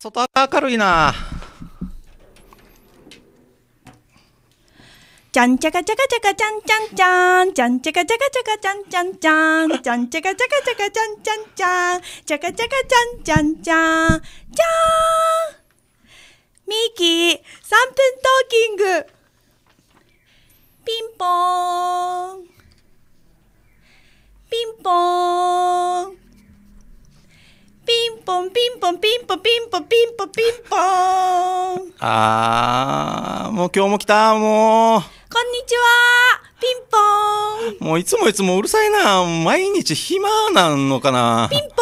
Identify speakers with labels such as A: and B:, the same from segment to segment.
A: 外明るいな
B: ちゃんちゃかちゃかちゃかちゃんちゃんちゃんちゃんちゃかちゃかちゃかちゃんちゃんちゃんちゃんちゃかちゃかちゃかちゃんちゃんちゃんちゃかちゃかちゃんちゃんちゃんじゃーんミキ三分トーキングピンポーンピンポーンピンポンピンポンピンポンピンポンピンポンピンポン。
C: あー、もう今日も来た、もう。こん
B: にちは、ピンポ
C: ン。もういつもいつもうるさいな、毎日暇なんのかな。ピンポ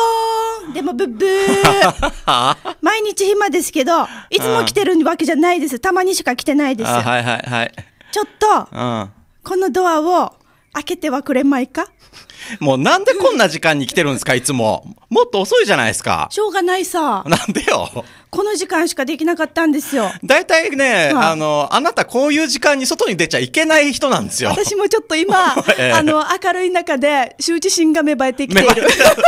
C: ン。でもブブー。
B: 毎日暇ですけど、いつも来てるわけじゃないです。たまにしか来てないです。はい
C: はいはい。ちょっと、うん、
B: このドアを、開けてはくれまいか
C: もうなんでこんな時間に来てるんですか、いつも。もっと遅いじゃないですか。し
B: ょうがないさ。な
C: んでよ。
B: この時間しかできなかったんですよ。
C: 大体ね、はあの、あなたこういう時間に外に出ちゃいけない人なんですよ。私
B: もちょっと今、えあの、明るい中で、羞恥心が芽生えてきている。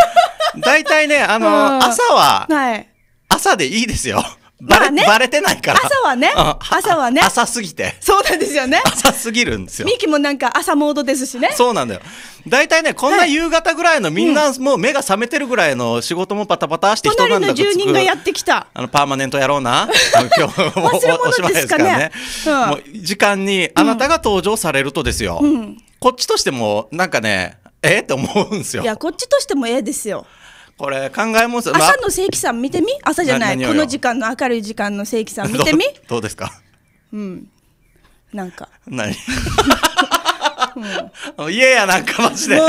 C: 大体ね、あの、うん朝は、はい。朝でいいですよ。バレ,、まあね、バレてないから朝はね朝はね朝すぎてそうなんですよね朝すぎるんですよミ
B: キもなんか朝モードですしねそ
C: うなんだよ大体ねこんな夕方ぐらいの、はい、みんなもう目が覚めてるぐらいの仕事もパタパタして人なんだ隣の住人がやってきたあのパーマネントやろうな 今日もおしまいですからね、うん、もう時間にあなたが登場されるとですよ、うん、こっちとしてもなんかねえって思うんですよい
B: やこっちとしてもええですよ
C: これ考えます朝の
B: 正規さん見てみ朝じゃないこの時間の明るい時間の正規さん見てみ どうですかうんなんか
C: 何 うん、家やなんかマジでもうどう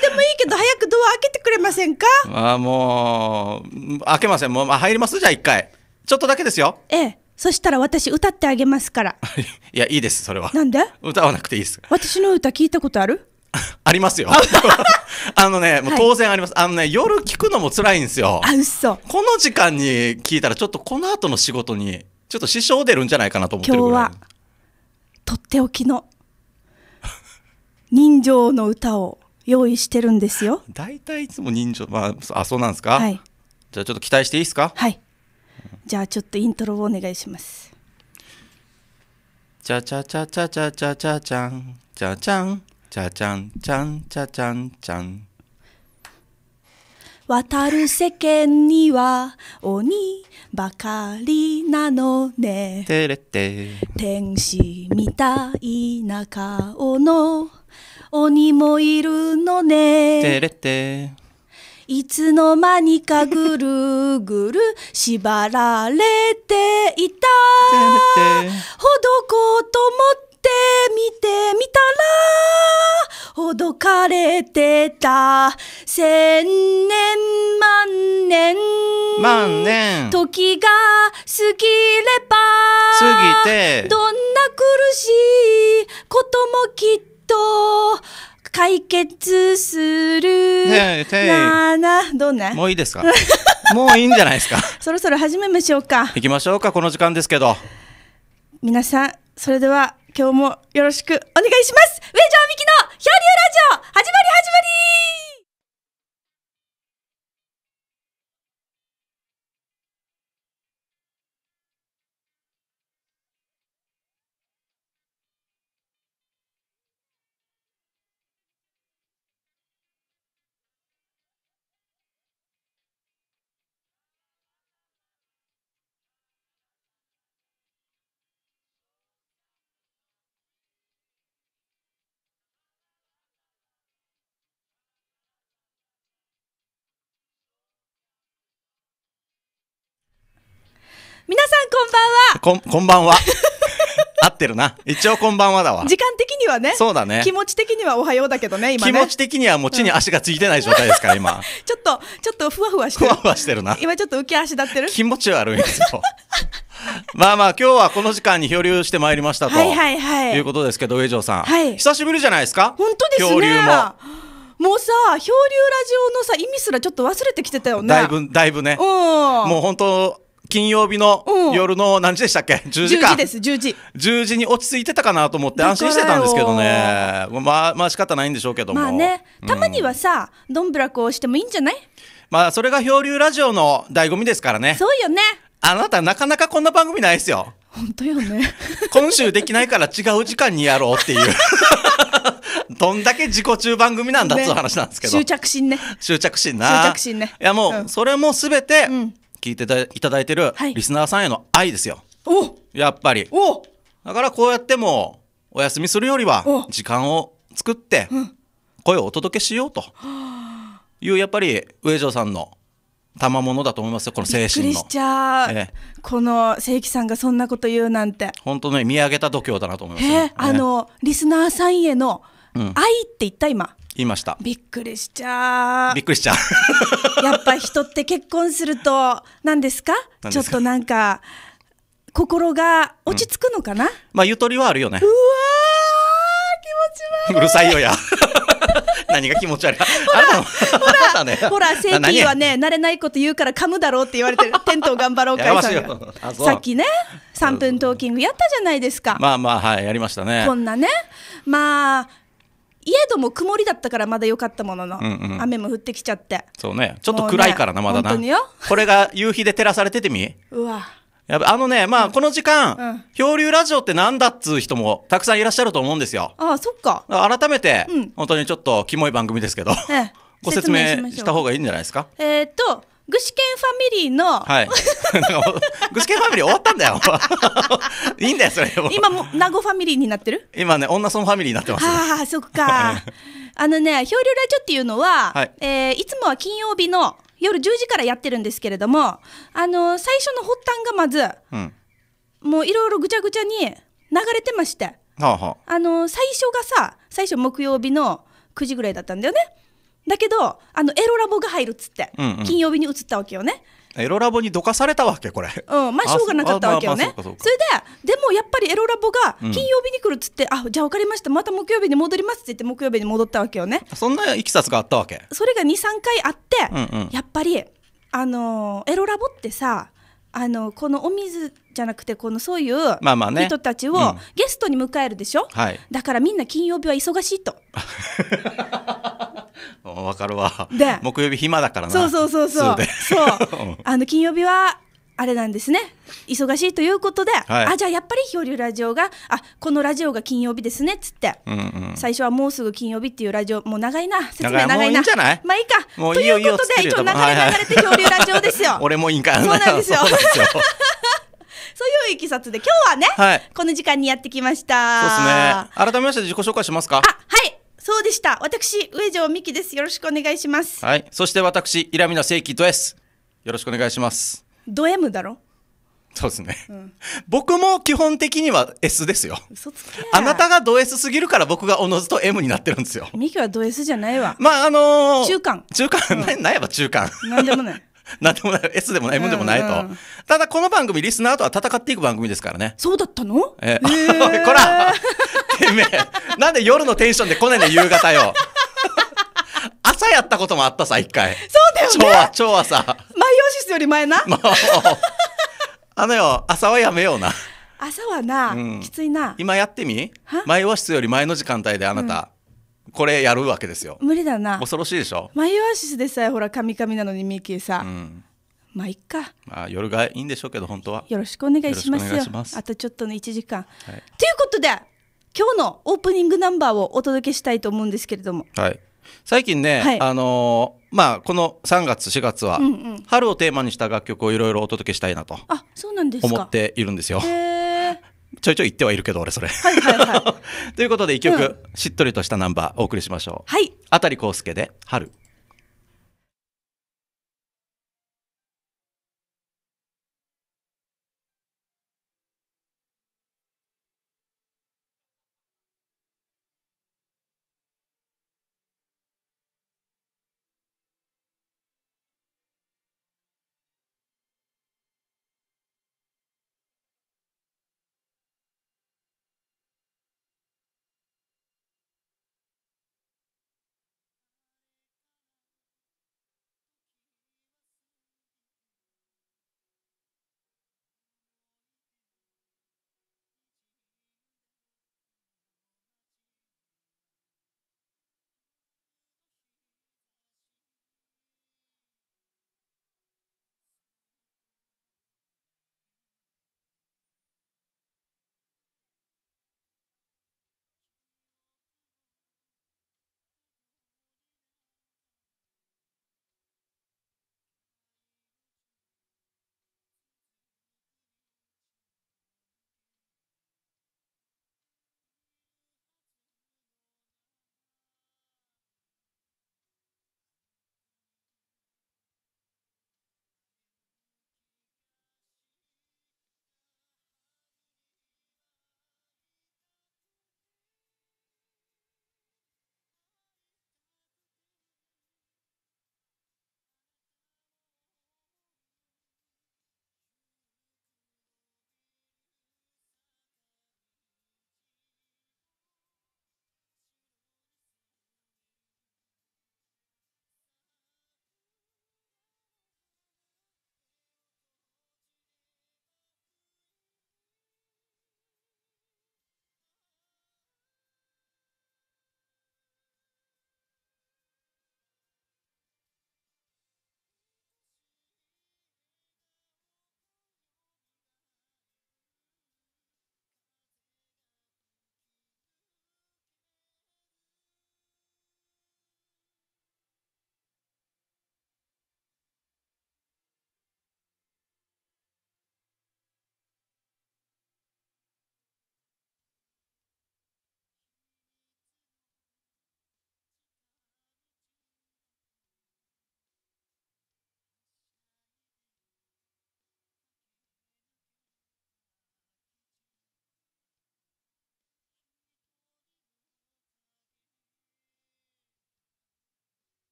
B: でもいいけど早くドア開けてくれませんか
C: あもう開けませんもう入りますじゃあ一回ちょっとだけですよ
B: ええそしたら私歌ってあげますから
C: いやいいですそれはなんで歌わなくていいです
B: 私の歌聞いたことある
C: ありますよ。あのね、もう当然あります。はい、あのね、夜聞くのも辛いんですよ。あ、嘘。この時間に聞いたら、ちょっとこの後の仕事に、ちょっと支障出るんじゃないかなと思ってるぐ
B: らい。今日は、とっておきの、人情の歌を用意してるんですよ。
C: 大体いつも人情、まあ、あ、そうなんですかはい。じゃあちょっと期待していいですかはい。
B: じゃあちょっとイントロをお願いします。
C: じゃじゃじゃじゃじゃじゃじゃチゃンチゃチャンじゃじゃんじゃんじゃじゃんじゃん
B: 渡る世間には鬼ばかりなのね
C: てれて
B: 天使みたいな顔の鬼もいるのねてれ
C: て
B: いつの間にかぐるぐる縛られていたほどこうと思って見てみたら、ほどかれてた、千年万年。万年。時が過ぎれば、過ぎて、どんな苦しいこともきっと、解決する。ねえ、なな、どんなも
C: ういいですかもういいんじゃないですか。
B: そろそろ始めましょうか。
C: 行きましょうか、この時間ですけど。
B: 皆さん、それでは、今日もよろしくお願いします。ウェジャーミキ
A: の漂流こん、
C: こんばんは。合ってるな。一応こんばんはだわ。時間
B: 的にはね。そうだね。気持ち的にはおはようだけどね、今ね。気持ち的
C: にはもう地に足がついてない状態ですから、今。ち
B: ょっと、ちょっとふわ
C: ふわしてる。ふわふわしてるな。
B: 今ちょっと浮き足立ってる気
C: 持ち悪いですよ。まあまあ今日はこの時間に漂流してまいりましたと、はいはいはい、いうことですけど上条さん、はい、久しぶりじゃないですか本当ですね漂流も
B: もうさ漂流ラジオのさ意味すらちょっと忘れてきてたよねだい
C: ぶだいぶねうん。もう本当金曜日の夜の何時でしたっけ ?10 時か。10時です、10時。時に落ち着いてたかなと思って安心してたんですけどね。まあ、まあ仕方ないんでしょうけども。まあね、たまには
B: さ、うん、どんぶらこをしてもいいんじゃない
C: まあ、それが漂流ラジオの醍醐味ですからね。そうよね。あなたなかなかこんな番組ないですよ。
B: 本当よね。
C: 今週できないから違う時間にやろうっていう。どんだけ自己中番組なんだっつう話なんですけど。ね、執着心ね。執着心な。執着心ね。いやもう、うん、それもすべて、うん聞いていただいてるリスナーさんへの愛ですよ。はい、やっぱり。だからこうやってもお休みするよりは時間を作って声をお届けしようというやっぱり上条さんの賜物だと思いますよこの精神のびっくりしち
B: ゃう、ええ、この正規さんがそんなこと言うなんて
C: 本当ね見上げた度胸だなと思います、ね、えー、あ
B: のリスナーさんへの愛って言った今、言いましたびっくりしちゃう
C: びっくりしちゃう
B: やっぱ人って結婚すると何ですかちょっとなんか心が落ち着くのかな、うん、
C: まあゆとりはあるよねうわ気持ち悪いうるさいよや 何が気持ち悪いほら、ほら、ね、ほら、正イは
B: ね、慣れないこと言うから噛むだろうって言われてる、テントを頑張ろう会さんが。さっきね、3分トーキングやったじゃないですか。ま
C: あまあ、はい、やりましたね。こん
B: なね、まあ、家ども曇りだったからまだ良かったものの、うんうん、雨も降ってきちゃって
C: そうねちょっと暗いからな、ね、まだな、これが夕日で照らされててみうわやあのね、まあ、この時間、うん、漂流ラジオってなんだっつう人もたくさんいらっしゃると思うんですよ。
B: ああ、そっか。
C: 改めて、うん、本当にちょっとキモい番組ですけど、え
B: え、ご説明した
C: 方がいいんじゃないですか。
B: えー、っと、具志堅ファミリーの、
C: はい、具志堅ファミリー終わったんだよ いいんだよそれ今も
B: 名護ファミリーになってる
C: 今ね女村ファミリーになってます、あ
B: あそっかあのね「漂流ラジオ」っていうのは、はいえー、いつもは金曜日の夜10時からやってるんですけれどもあの最初の発端がまず、うん、もういろいろぐちゃぐちゃに流れてまして、はあはあ、あの最初がさ最初木曜日の9時ぐらいだったんだよねだけどあのエロラボが入るっつって、うんうん、金曜日に移ったわけよね。
C: エロラボにどかされたわけこれ。うん、まあしょうがなかったわけよね。それで
B: でもやっぱりエロラボが金曜日に来るっつって、うん、あじゃあ分かりましたまた木曜日に戻りますって言って木曜日に戻ったわけよね。そんないき
C: さつがあったわけ
B: それが23回あって、うんうん、やっぱりあのエロラボってさあのこのお水じゃなくてこのそういう人たちをゲストに迎えるでしょ、はい、だからみんな金曜日は忙しいと。
C: わかるわで木曜日暇だからなそうそうそうそうそう
B: あの金曜日はあれなんですね忙しいということで、はい、あじゃあやっぱり漂流ラジオがあこのラジオが金曜日ですねっつって、う
A: んうん、最
B: 初はもうすぐ金曜日っていうラジオもう長いな説明長いなまあいいか
C: もういいよということで一応流れ流れて漂流ラジオですよ、い俺もいいんかそうなんですよ
B: そういういきさつで今日はね、はい、この時間にやってきましたそう
C: ですね改めまして自己紹介しますかあは
B: いそうでした私上条美希ですよろしくお願いします
C: はいそして私イラミナ聖輝ド S よろしくお願いします
B: ド M だろ
C: そうですね、うん、僕も基本的には S ですよあなたがド S すぎるから僕がおのずと M になってるんですよ
B: ミキはド S じゃないわまああのー、中間
C: 中間、うん、なやば中間
B: 何でも
A: な
C: い なんでもない、S でもない、M でもないと。ただこの番組、リスナーとは戦っていく番組ですからね。そうだったのえー、えー、こら、てめえ、なんで夜のテンションで来ねえの、夕方よ。朝やったこともあったさ、一回。そうだよね。超朝、超さ。マイ
B: オシスより前な。もう、
C: あのよ、朝はやめような。
B: 朝はな、うん、きついな。
C: 今やってみマイオシスより前の時間帯であなた。うんこれやるわけですよ無理だな恐ろしいでしょ
B: マイオアシスでさえほらカミカミなのにミッキーさ、うん、まあいっか
C: まあ夜がいいんでしょうけど本当は
B: よろしくお願いしますよあとちょっとの1時間、はい、ということで今日のオープニングナンバーをお届けしたいと思うんですけれども、
C: はい、最近ね、はい、あのー、まあ、この3月4月は、うんうん、春をテーマにした楽曲をいろいろお届けしたいなと
B: あそうなんです思っ
C: ているんですよ。えちょいちょい言ってはいるけど俺それ。はいはいはい、ということで一曲、うん、しっとりとしたナンバーお送りしましょう。はい。あたりこうすけで春。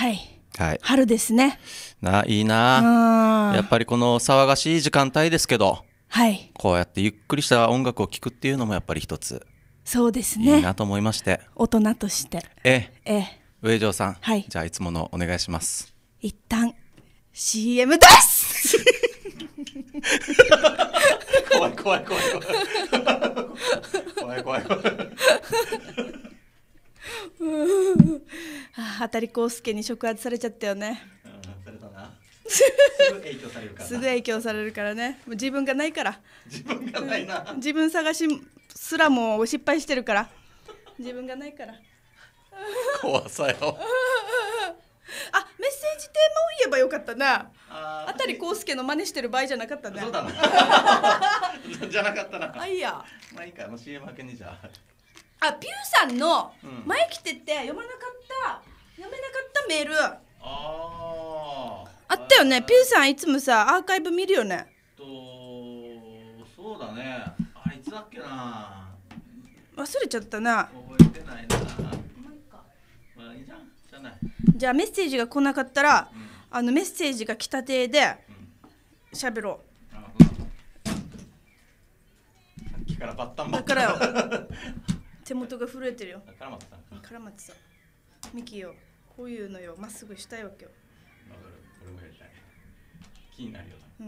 C: はい、はい、春ですねないい
B: なやっ
C: ぱりこの騒がしい時間帯ですけど、はい、こうやってゆっくりした音楽を聴くっていうのもやっぱり一つ
B: そうですね
C: いいなと思いまして
B: 大人としてええええ。
C: 上条さん、はい、じゃあいつものお願いします
B: 一旦 CM
A: です怖い怖い怖い怖い怖い怖い怖い
B: 当たり康介に触発されちゃったよね。されたな。す
C: ぐ影響されるから。すぐ
B: 影響されるからね。もう自分がないから。自分がないな。自分探しすらも失敗してるから。自分がないから。怖さよ。あ、メッセージテーマを言えばよかったな。あたりこうすけの真似してる場合じゃなかったね。そうだな。
C: じゃなかったな。あいや。まあいいか、もう CM 明けにじゃあ。
B: あピューさんの前来てて読まなかった読めなかったメールあったよねピューさんいつもさアーカイブ見るよねと
C: そうだねあいつだっけな
B: 忘れちゃったな覚えてないな
C: まあいいじゃんじゃない
B: じゃあメッセージが来なかったら、うん、あのメッセージが来たてで喋ろう、さっき
C: からバッタンバッタ
A: ンだからよ
B: 手元が震えてるよ絡まってたん絡まってたミキよこういうのよまっすぐしたいわけよ
C: わかる俺もやりたい気になるようん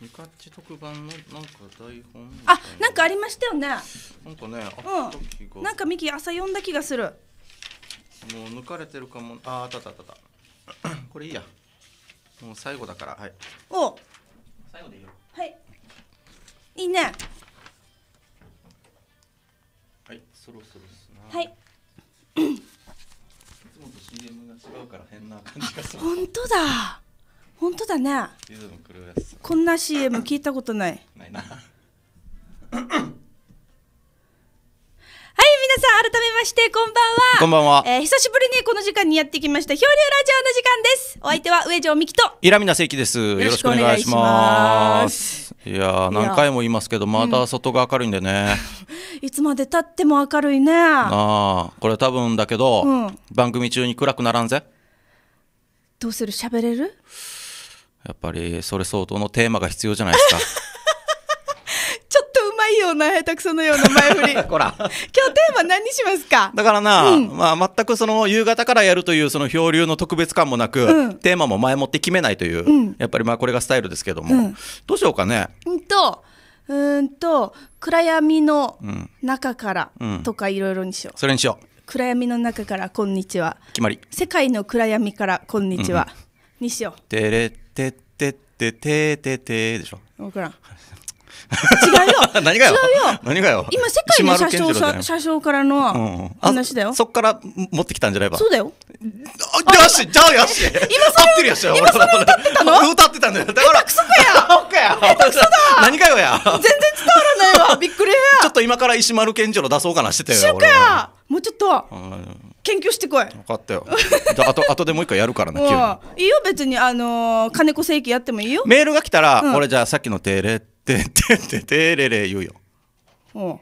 C: ミカッチ特番のなんか台本みたいあなん
B: かありましたよねなん
C: かねあった気が、うん、なん
B: かミキ朝読んだ気がする
C: もう抜かれてるかもあああたたたた これいいやもう最後だからはい
B: お最後でいいよはいいいね
C: はいそろそろすなはいい
B: つ
C: もと CM が違うから変な感じがする本当だ
B: 本当だね
C: こんな CM
B: 聞いたことないないなましてこんばんはこんばんは、えー、久しぶりにこの時間にやってきました漂流ラジオの時間ですお相手は上条美希とイ
C: ラミナセイですよろしくお願いしますいや何回も言いますけどまだ外が明るいんでね、
B: いつまでたっても明るいね
C: あこれ多分だけど、うん、番組中に暗くならんぜ
B: どうする喋れる
C: やっぱりそれ相当のテーマが必要じゃないですか
B: いような下手くそのような前
C: 振り。ほ ら。今日
B: テーマ何にしますか
C: だからな、うん、まあ全くその夕方からやるというその漂流の特別感もなく、うん、テーマも前もって決めないという、うん、やっぱりまあこれがスタイルですけども、どうしようかね。
B: うんと、うんと、暗闇の中からとかいろいろにしよう、それにしよう。暗闇の中からこんにちは。決まり。世界の暗闇からこんにちは。にしよう。
C: てれってってててててでしょ。分からん。違うよ。何がよ。違うよ。何がよ。今、世界の社長さ
B: 車からの話だよ。
C: そっから持ってきたんじゃないば。そうだよ。よし、じゃあよし。今それ、合ってるよし。今それ歌ってたの歌ってたんだよ。だから。クソかや。下手くそだ。何がよや。全然伝わらないわ。びっくりや。ちょっと今から石丸健次郎出そうかなしてたよ。しゅか
B: もうちょっと。研究してこい分
C: かったよじゃあと後でもう一回やるからね急
B: にいいよ別にあの金子正規やってもいいよメ
C: ールが来たら、俺じゃあさっきの「テレ」ててててれれ言うよお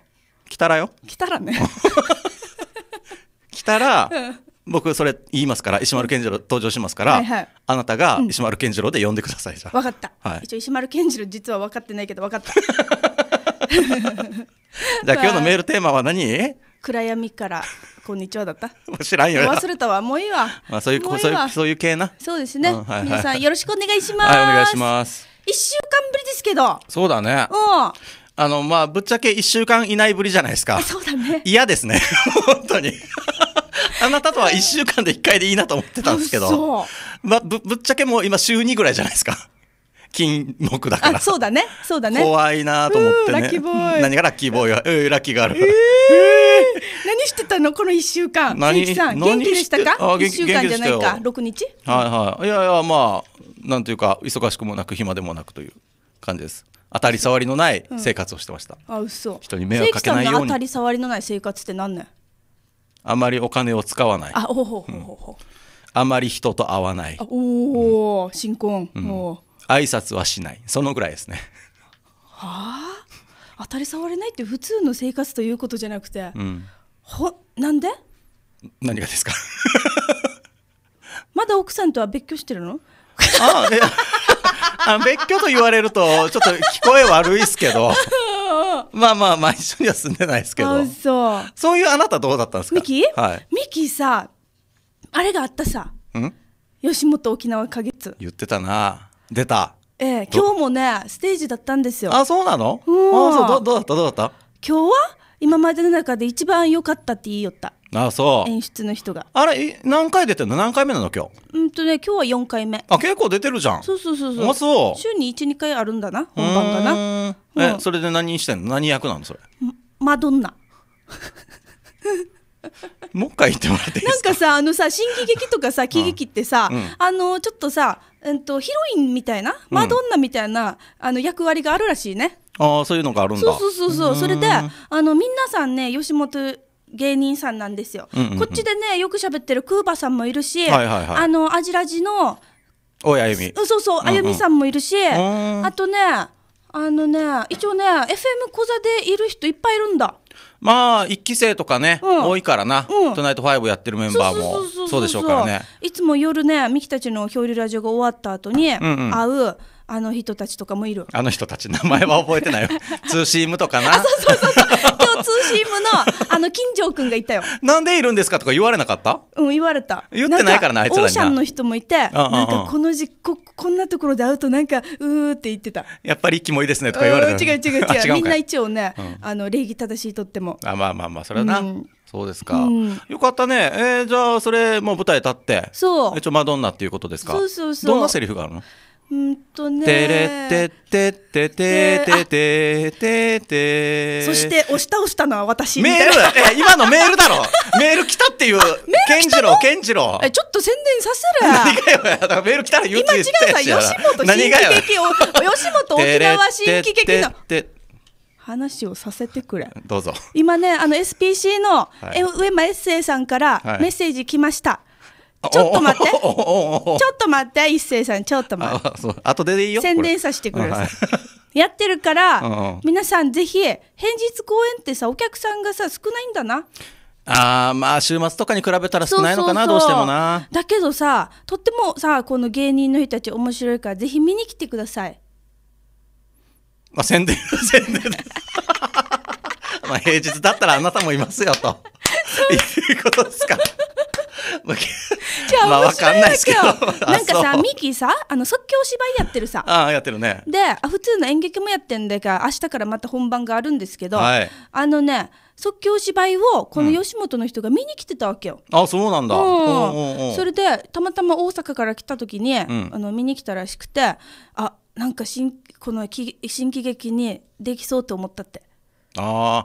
C: 来たらよ来たらね 来たら、うん、僕それ言いますから石丸健次郎登場しますから、はいはい、あなたが石丸健次郎で呼んでください、うん、分かった、はい、一
B: 応石丸健次郎実は分かってないけど分かった
C: じゃあ今日のメールテーマは何
B: 暗闇からこんにちはだった 知らんよ忘れたわもういいわ、
C: まあ、そういうそういうそういう系な
B: そうですね、うんはいはい、皆さんよろしくお願いします、はい、お願いします1週間ぶりですけど
C: そうだねうんあのまあぶっちゃけ1週間いないぶりじゃないですかそうだね嫌ですね 本当に あなたとは1週間で1回でいいなと思ってたんですけど、まあ、ぶぶっちゃけもう今週2ぐらいじゃないですか金木だからそ
B: うだねそうだね怖
C: いなと思ってねラッキーボーイ何がラッキーボーイは、えー、ラッキーがある。えー、
B: 何してたのこの1週間何元気でしたか1週間じゃないか6日
C: はいはいいやいやまあなんというか忙しくもなく暇でもなくという感じです当たり障りのない生活をしてました、う
B: ん、あ嘘人に迷惑かけないように当たり障りのない生活って何ね
C: あまりお金を使わない
B: あおほほほほ、
C: あまり人と会わない
B: おお、うん、新婚、うん、挨
C: 拶はしないそのぐらいですね
B: はあ当たり障りないって普通の生活ということじゃなくて、うん、ほなんで何がですか まだ奥さんとは別居してるの
C: あや、あ別居と言われるとちょっと聞こえ悪いですけどまあまあまあ一緒には住んでないですけど
B: そう
C: そういうあなたどうだったんですかミキ、はい、
B: ミキさあれがあったさ吉本沖縄花月
C: 言ってたな出たええ今日
B: もねステージだったんですよあそうなの、うん、あそうど
C: どうだったどうだった
B: 今日は今までの中で一番良かったって言いよったあそう演出の人
C: があれ何回出てんの何回目なの今日
B: うんとね今日は4回目
C: あ結構出てるじゃんそ
A: うそ
B: うそうそうあそう週に12回あるんだな本番かな
C: え、うん、それで何してんの何役なのそれ
B: マドンナ
C: もう一回言ってもらって
B: いいですかなんかさあのさ新喜劇とかさ喜劇ってさ、うん、あのちょっとさ、う、ん、と、ヒロインみたいなマドンナみたいな、うん、あの役割があるらしいね
C: ああそういうのがあるんだそうそうそ
B: うそうそれであの皆さんね吉本芸人さんなんですよ、うんうんうん、こっちでねよく喋ってるクーバさんもいるし、はいはいはい、あのアジラジの
C: おいあゆみそうそう、あゆみさ
B: んもいるし、うんうん、あとねあのね一応ね FM 小座でいる人いっぱいいるんだ
C: まあ一期生とかね、うん、多いからな、うん、トナイトファイブやってるメンバーもそうでしょうからね
B: いつも夜ねミキたちの漂流ラジオが終わった後に会う、うんうんあの人たちとかもいる。
C: あの人たち名前は覚えてないよ。ツーシームとかな。あ、そうそうそうそ
B: う。通信部の、あの、金城くんがいたよ。
C: なんでいるんですかとか言われなかった
B: うん、言われた。言ってないからな、あいつらに。オーシャンの人もいて、なんかこのじこ、こんなところで会うとなんか、うーって言ってた。
C: やっぱりキモいですねとか言われた。違う違う違う。みんな一
B: 応ね、あの、礼儀正しいとっても。
C: あ、まあまあまあ、それはな。そうですか、よかったね、えじゃあそれもう舞台立ってそう一応マドンナっていうことですかそうそうそうどんなセリフがあるの
B: うんとね。てれってっ
C: てってててててて。そして
B: 押し倒したのは私メールえ、
C: 今のメールだろ。メール来たっていう。ケンジロウケンジロウ。え、
B: ちょっと宣伝させる。
C: 何がよ。メール来たら言って今違うさ吉本新喜劇
B: を 吉本沖縄新喜劇の。話をさせてくれ。どうぞ。今ねあの SPC の上間エッセイさんからメッセージ来ました。
A: ちょっと待って。ち
C: ょ
B: っと待って、一斉さん、ちょっと待
C: って。あとでいいよ。宣伝させてくださ
B: い。やってるから、皆さんぜひ、平日公演ってさ、お客さんがさ、少ないんだな。
C: ああ、まあ、週末とかに比べたら少ないのかな、どうしてもな。
B: だけどさ、とってもさ、この芸人の人たち面白いから、ぜひ見に来てください。
C: まあ、宣伝、宣伝。まあ、平日だったらあなたもいますよ、と。いうことですか。
B: じゃあ、まあ、わかんないですけど。なんかさ、ミキさ、あの、即興芝居やってるさ。あ
C: あ、やってるね。で、
B: 普通の演劇もやってんだから、明日からまた本番があるんですけど、はい、あのね、即興芝居をこの吉本の人が見に来てたわけよ。
C: うん、あそうなんだ、うん、それ
B: でたまたま大阪から来た時に、うん、あの見に来たらしくてあなんか新このき新喜劇にできそうと思ったって。
C: ああ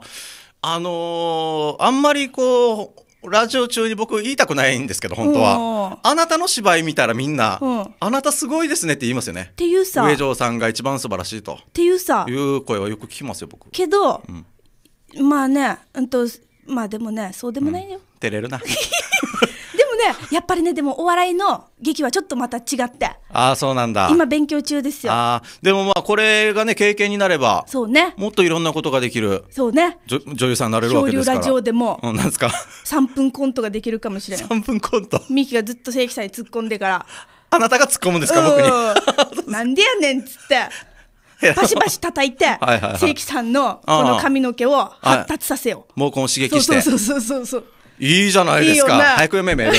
C: あのー、あんまりこうラジオ中に僕言いたくないんですけど本当はあなたの芝居見たらみんなあなたすごいですねって言いますよねっていうさ上條さんが一番素晴らしいとっていうさいう声はよく聞きますよ僕
B: けど、うん、まあねうんとまあでもねそうでもないよ、うん、照れるな やっぱりねでもお笑いの劇はちょっとまた違って
C: ああそうなんだ今
B: 勉強中ですよ
C: あでもまあこれがね経験になればそうねもっといろんなことができるそうね女優さんになれるわけですからラジオでも、うん、なんですか
B: 3分コントができるかもしれない3分コントミキがずっと正規さんに突っ込んでからあなたが突っ込むんですか僕になんでやねんっつってバシバシ叩いて、はいはい正規さんのこの髪の毛を発達させよ
C: う。毛根を刺激して。そうそう
B: そうそうそう。
C: いいじゃないですか。いい早く読めめ。は い、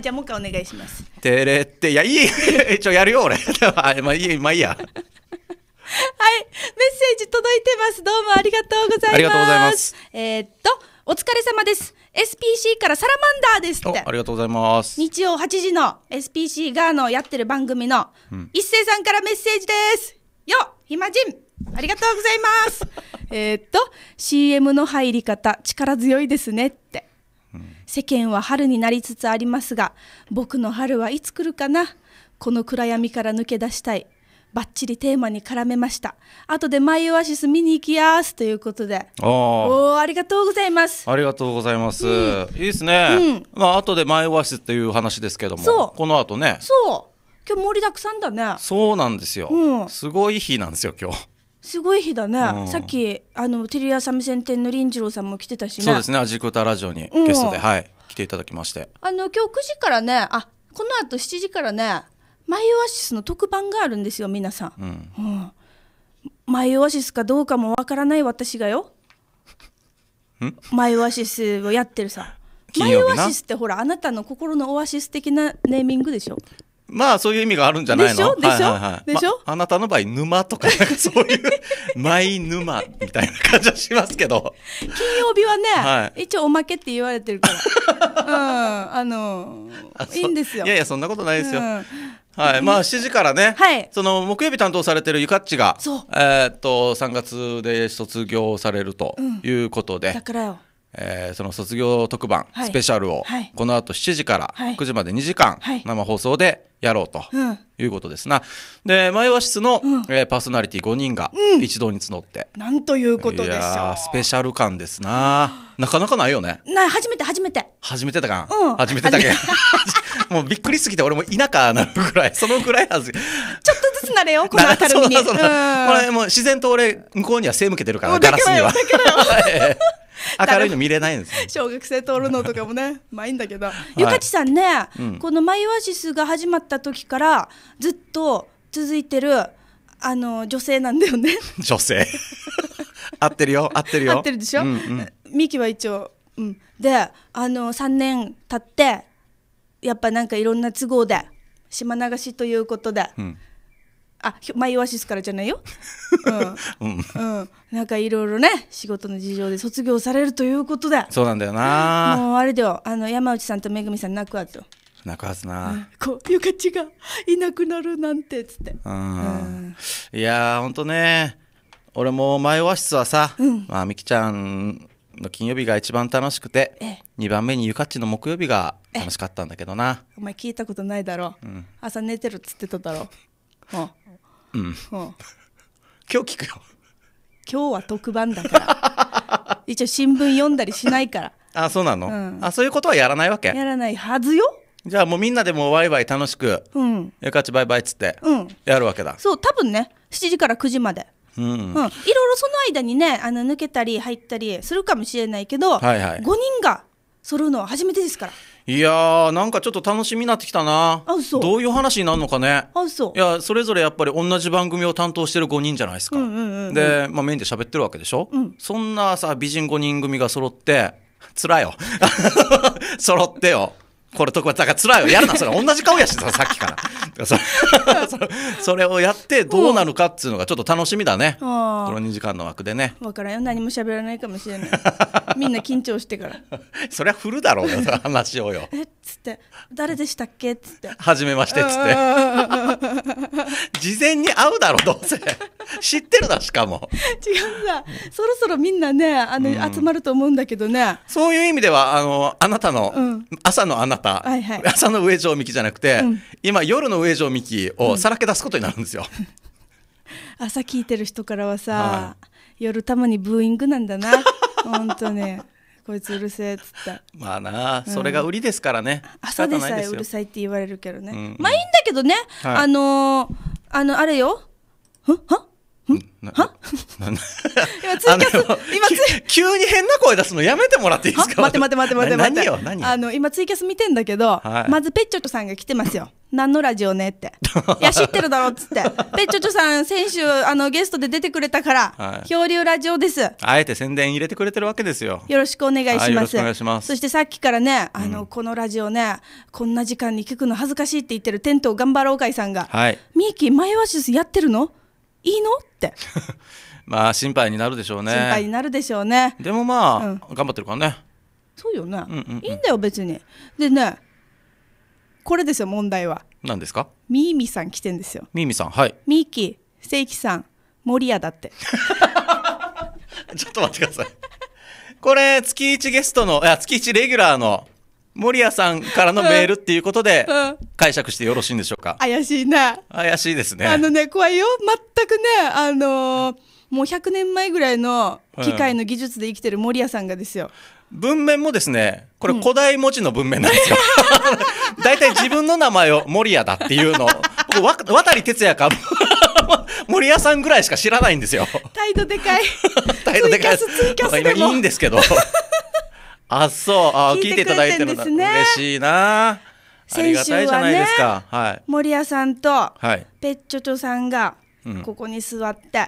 B: じゃあもう一回お願いします。
C: てれって、いや、いい、一応やるよ、俺。まあ、いい、まあ、いいや。はい、メッセ
B: ージ届いてます。どうもありがとうございます。ありがとうございます。えー、っと、お疲れ様です。SPC からサラマンダーですって。あり
C: がとうございます。
B: 日曜8時の SPC ガがのやってる番組の、うん、一斉さんからメッセージです。よ、暇人。ありがとうございます。えっと、CM の入り方、力強いですねって。世間は春になりつつありますが僕の春はいつ来るかなこの暗闇から抜け出したいばっちりテーマに絡めました後でマイオアシス見に行きやすということで
C: お
B: おありがとうございます
C: ありがとうございます、うん、いいですね、うん、まあ後でマイオアシスという話ですけどもこの後ね
B: そう今日盛りだくさんだね
C: そうなんですよ、うん、すごい日なんですよ今日
B: すごい日だね、うん、さっきあのテレ朝線店の林次郎さんも来てたしねそうです
C: ねこタラジオにゲストで、うん、はい来ていただきまして
B: あの今日9時からねあこのあと7時からねマイオアシスの特番があるんですよ皆さん、うんうん、マイオアシスかどうかもわからない私がよマイオアシスをやってるさマイオアシスってほらあなたの心のオアシス的なネーミングでしょ
C: まあそういう意味があるんじゃないのでしょでしょ、でしょ、あなたの場合、沼とか、かそういう、マイ沼みたいな感じはしますけど。
B: 金曜日はね、はい、一応おまけって言われてるから。うん、あの
C: ー、いいんですよ。いやいや、そんなことないですよ。うんはい、まあ7時からね、はい、その木曜日担当されてるゆかっちが、えー、っと3月で卒業されるということで。うん、だからよえー、その卒業特番、スペシャルを、この後7時から9時まで2時間、生放送でやろうということですな、で前和室の、うえパーソナリティ5人が一堂に募って、
B: なんということでしょう
C: スペシャル感ですななかなかないよね
B: な初めて初めて
C: 初めてだかん、初めてだけ もうびっくりすぎて俺も田舎なるぐらい そのぐらいはずちょっ
B: とずつなれよ この辺る
C: みにこれもう自然と俺向こうには背向けてるからガラスには。明るいの見れないんです
B: 小学生通るのとかもねまあいいんだけど、はい、ゆかちさんね、うん、この「マイオアシス」が始まった時からずっと続いてるあの女性なんだよね
C: 女性合ってるよ合ってるよ合ってるでしょ、うんうん、
B: ミキは一応、うん、であの3年経ってやっぱなんかいろんな都合で島流しということで、うん、あマイオアシスからじゃないようん、うんなんかいろいろね仕事の事情で卒業されるということだそ
C: うなんだよなも
B: うあれだよあの山内さんとめぐみさん泣くわと
C: 泣くはずな、うん、
B: こうゆかちがいなくなるなんてっつって
C: うん、いやーほんとね俺も前和室はさ、うん、まあみきちゃんの金曜日が一番楽しくて、2番目にゆかっちの木曜日が楽しかったんだけどな
B: お前聞いたことないだろ、うん、朝寝てるっつってただろう、うん、うん、今日聞くよ今日は特番だから 一応新聞読んだりしないから
C: あそうなの、うん、あそういうことはやらないわけやらないはずよじゃあもうみんなでもワイワイ楽しく「うん、よかちバイバイ」っつってやるわけだ、
B: そう多分ね7時から9時までうん、うん、いろいろその間にねあの抜けたり入ったりするかもしれないけど、はいはい、5人が揃うのは初めてですから
C: いやーなんかちょっと楽しみになってきたなどういう話になるのかねいやそれぞれやっぱり同じ番組を担当してる5人じゃないですか、うんうんうんうん、で、まあ、メインで喋ってるわけでしょ、うん、そんなさ美人5人組が揃って辛いよ 揃ってよこれ特別だから辛いよやるなそれ同じ顔やしささっきから それそれをやってどうなるかっつうのがちょっと楽しみだねこの2時間の枠でね
B: 分からんよ何も喋らないかもしれない みんな緊張してから
C: そりゃ振るだろうよ話をよ
B: つって誰でしたっけっつって初めましてっつって
C: 事前に会うだろどうせ知ってるだしかも違
B: うさそろそろみんなねあの、うん、集まると思うんだけどね
C: そういう意味ではあのあなたの、うん、朝のあなた、はいはい、朝の上条美紀じゃなくて、うん、今夜の上条美紀をさらけ出すことになるんですよ、
B: 朝聞いてる人からはさ、はい、夜たまにブーイングなんだな本当ねこいつうるせえっつった
C: まあなあ、うんそれが売りですからね朝で仕方さえうるさ
B: いって言われるけどね、うんうんまあいいんだけどね、はいあのーあのあれよんは
C: は 今ツイキャス今急に変な声出すのやめてもらっていいですか待って待って待って待って待って何
B: よあの今ツイキャス見てんだけど、まずペッチョチョさんが来てますよ何のラジオねって
C: いや知ってる
B: だろっつって ペッチョチョさん先週あのゲストで出てくれたから、はい、漂流ラジオです
C: あえて宣伝入れてくれてるわけですよ
B: よろしくお願いします、お願い、しますそしてさっきからねあの、このラジオねこんな時間に聞くの恥ずかしいって言ってるテント頑張ろうかいさんが、はい、ミーキーマイアシスやってるのいいのって
C: まあ心配になるでしょうね心配に
B: なるでしょうね
C: でもまあ、うん、頑張ってるからねそうよね、うんうんうん、いいん
B: だよ別にでねこれですよ問題は何ですかみーみさん来てんですよ
C: みーみさんはい
B: みーきせいきさん森屋だって
C: ちょっと待ってくださいこれ月1ゲストのいや月1レギュラーの森谷さんからのメールっていうことで、解釈してよろしいんでしょうか。
B: 怪しいな。
C: 怪しいですね。あの
B: ね、怖いよ。全くね、あのー、もう100年前ぐらいの機械の技術で生きてる森谷さんがですよ。
C: 文面もですね、これ古代文字の文面なんですよ。大、い体、い自分の名前を森谷だっていうの僕、渡哲也か。森屋さんぐらいしか知らないんですよ。
B: 態度でかい。
C: 態度でかい。いいんですけど。あそうあ聞いていただいてるんですね嬉しいな
B: 先週はね、はい、森谷さんとペッチョチョさんがここに座って、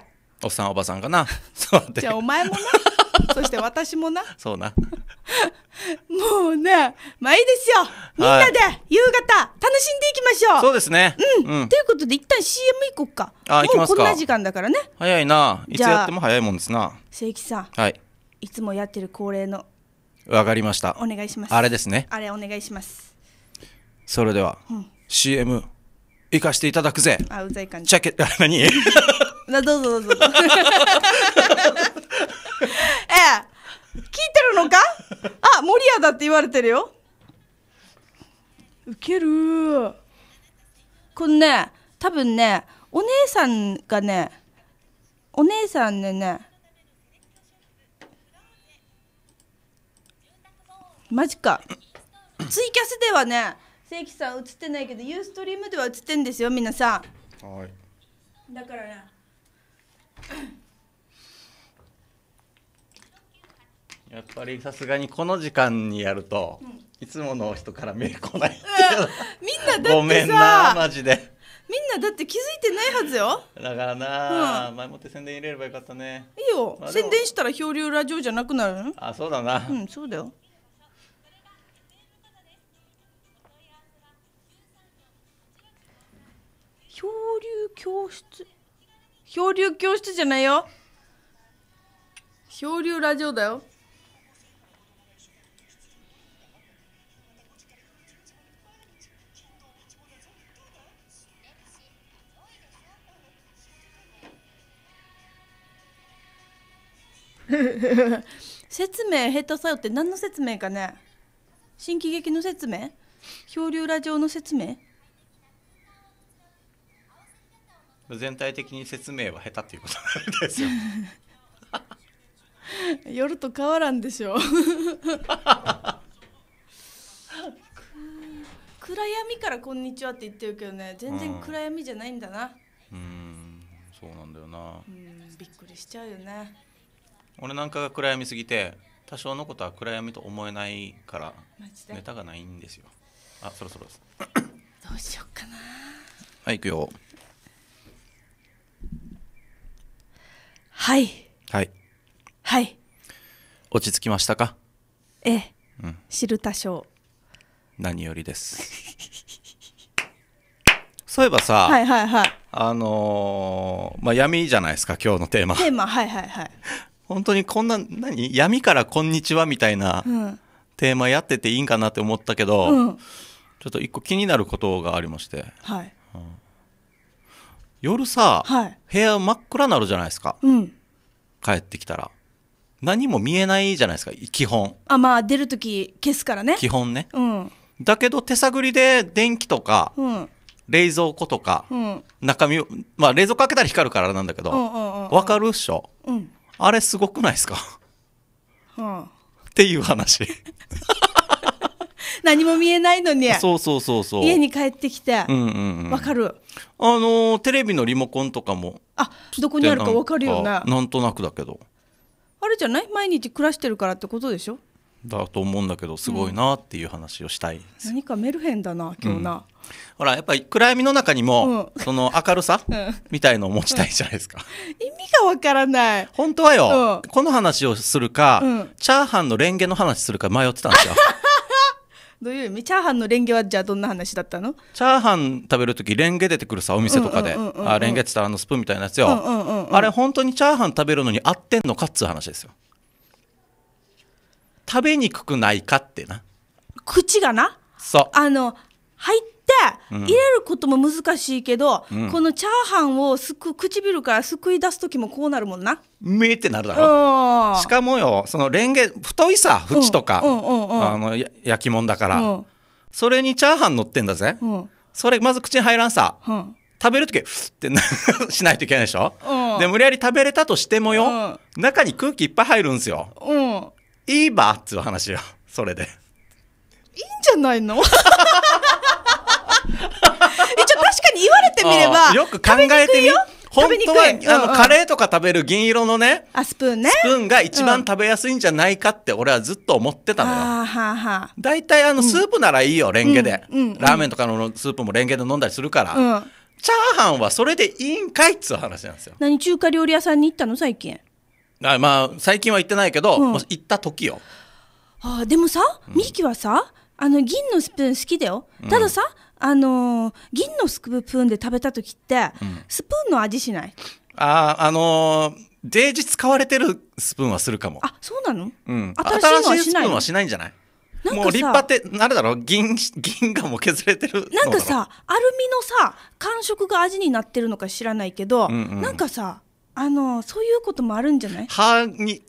C: うん、おっさんおばさんかな 座ってじゃあお
B: 前もな そして私もな
C: そうな
B: もうねまあいいですよみんなで夕方楽しんでいきましょう、はい、そうです
C: ねうん、うん、
B: ということで一旦 CM 行こっかあ行きますかこんな時間だからね
C: 早いないつやっても早いもんですな正規さんはい
B: いつもやってる恒例の「
C: わかりましたお願いしますあれですね
B: あれお願いします
C: それでは、うん、CM 行かしていただくぜあうざい感じチャケあ何
B: どうぞどうぞ ええ聞いてるのかあ森谷だって言われてるよウケるこんね多分ねお姉さんがねお姉さんねねマジかツイキャスではね正規さん映ってないけどユーストリームでは映ってんですよ皆さんはいだからね
C: やっぱりさすがにこの時間にやると、うん、いつもの人から目来ない、
B: みんなだってさごめんなマジでみんなだって気づいてないはずよ
C: だからな、うん、前もって宣伝入れればよかったねいいよ、まあ、宣伝し
B: たら漂流ラジオじゃなくなるあそうだなうんそうだよ漂流教室漂流教室じゃないよ漂流ラジオだよ 説明下手さよって何の説明かね新喜劇の説明漂流ラジオの説明
C: 全体的に説明は下手っていうことで
B: すよ 夜と変わらんでしょう 暗闇から「こんにちは」って言ってるけどね全然暗闇じゃないんだな
C: うんそうなんだよなび
B: っくりしちゃうよね
C: 俺なんかが暗闇すぎて多少のことは暗闇と思えないからネタがないんですよあそろそろですどうしよっかなはい行くよはい。はい。はい。落ち着きましたかええ。うん、
B: 知る多少。
C: 何よりです。そういえばさ、はいはいはい、あのー、まあ闇じゃないですか今日のテーマ。テー
B: マはいはいはい。本当にこんな何
C: 闇からこんにちはみたいな、うん、テーマやってていいんかなって思ったけど、うん、ちょっと一個気になることがありまして。はい。うん夜さ、はい、部屋真っ暗なるじゃないですか、うん、帰ってきたら何も見えないじゃないですか基本
B: あまあ出る時消すからね基本ね、うん、
C: だけど手探りで電気とか、うん、冷蔵庫とか、うん、中身まあ冷蔵庫開けたら光るからなんだけど、う分かるっしょ、うん、あれすごくないですか、うん、っていう話
B: 何も見えないのにそう
C: そうそうそう家に
B: 帰ってきて、
C: うんうんうん、分かるあのテレビのリモコンとかもあ
B: どこにあるか分かるよね
C: なんとなくだけど
B: あれじゃない毎日暮らしてるからってことでしょ
C: だと思うんだけどすごいなっていう話をしたい、うん、
B: 何かメルヘンだな今日な、うん、
C: ほらやっぱり暗闇の中にも、うん、その明るさ、みたいのを持ちたいじゃないですか、
B: 意味がわからない本当はよ、
C: この話をするか、チャーハンのレンゲの話するか迷ってたんですよ
B: どういう意味チャーハンのレンゲはじゃあどんな話だったの
C: チャーハン食べる時レンゲ出てくるさお店とかで、あレンゲってったらあのスプーンみたいなやつよ、あれ本当にチャーハン食べるのに合ってんのかっつう話ですよ食べにくくないかってな
B: 口がなそうあの入って入れることも難しいけど、うん、このチャーハンをすく唇からすくい出す時もこうなるもんな。
C: めってなるだろ。しかもよそのレンゲ太いさ縁とか、あの焼き物だから、それにチャーハン乗ってんだぜ。それまず口に入らんさ。食べる時ふってなしないといけないでしょ、うん、で無理やり食べれたとしてもよ、うん、中に空気いっぱい入るんすよ、うん、いいばっつう話よそれでいいん
B: じゃないの に言われてみればよ
C: く考えてみ本当は、うんうん、あの、カレーとか食べる銀色のね、あ、スプーンね。スプーンが一番食べやすいんじゃないかって俺はずっと思ってたのよ。あ
B: は
C: い大体あの、スープならいいよ、レンゲで、うんうんラーメンとかのスープもレンゲで飲んだりするから。うん、チャーハンはそれでいいんかいっつう話なんですよ。
B: 何中華料理屋さんに行ったの最近。
C: あまあ、最近は行ってないけど、もう行った時よ。
B: あでもさ、ミキはさ、あの、銀のスプーン好きだよ。たださ、あのー、銀のスプーンで食べた時って、うん、スプーンの味しない
C: ああのー、デージ使われてるスプーンはするかもあそうなの、うん、新しいスプーンはしないんじゃない
B: もう立派ってあれだ
C: ろ銀銀がもう削れてるなんかさ
B: アルミのさ感触が味になってるのか知らないけど、うんうん、なんかさあのそういうこともあるんじゃない歯に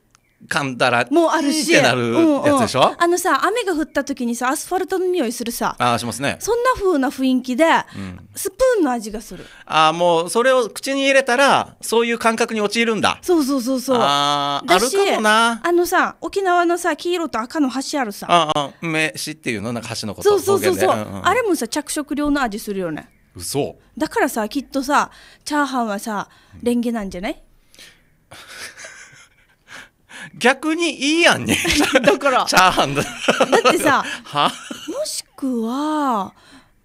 C: 噛んだらもうあるしってなるやつでしょ、うんうん、あ
B: のさ雨が降った時にさアスファルトの匂いするさ
C: あしますねそ
B: んな風な雰囲気で、うん、スプーンの味がする
C: ああもうそれを口に入れたらそういう感覚に陥るんだそうそうそうそうああるかも
B: なあのさ沖縄のさ黄色と赤の橋あるさああ
C: 飯っていうのなんか橋のことそうそうそうそう、うんうん、あれ
B: もさ着色料の味するよね嘘だからさきっとさチャーハンはさレンゲなんじゃない
C: 逆にいいやんね だからチャーハンだだってさ
B: もしくは